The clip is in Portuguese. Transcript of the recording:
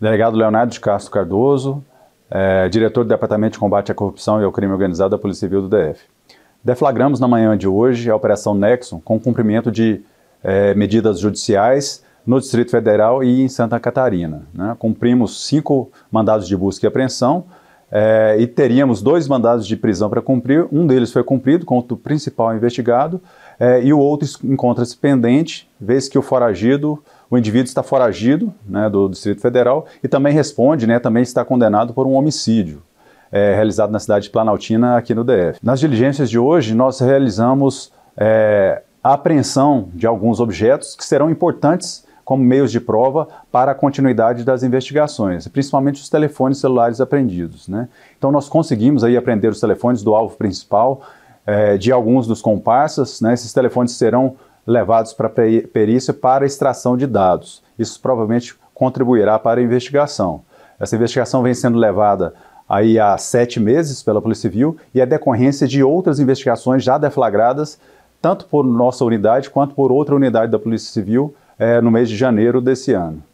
Delegado Leonardo de Castro Cardoso, é, diretor do Departamento de Combate à Corrupção e ao Crime Organizado da Polícia Civil do DF. Deflagramos na manhã de hoje a Operação Nexon com cumprimento de é, medidas judiciais no Distrito Federal e em Santa Catarina. Né? Cumprimos cinco mandados de busca e apreensão é, e teríamos dois mandados de prisão para cumprir. Um deles foi cumprido contra o principal investigado é, e o outro encontra-se pendente, vez que o foragido o indivíduo está foragido né, do, Distrito Federal e também responde, né, também está condenado por um homicídio. É, realizado na cidade de Planaltina, aqui no DF. Nas diligências de hoje, nós realizamos é, a apreensão de alguns objetos que serão importantes como meios de prova para a continuidade das investigações, principalmente os telefones celulares apreendidos. Né? Então, nós conseguimos aí apreender os telefones do alvo principal, é, de alguns dos comparsas. Né? Esses telefones serão levados para perícia para extração de dados. Isso provavelmente contribuirá para a investigação. Essa investigação vem sendo levada aí há sete meses pela Polícia Civil e é decorrência de outras investigações já deflagradas, tanto por nossa unidade quanto por outra unidade da Polícia Civil é, no mês de janeiro desse ano.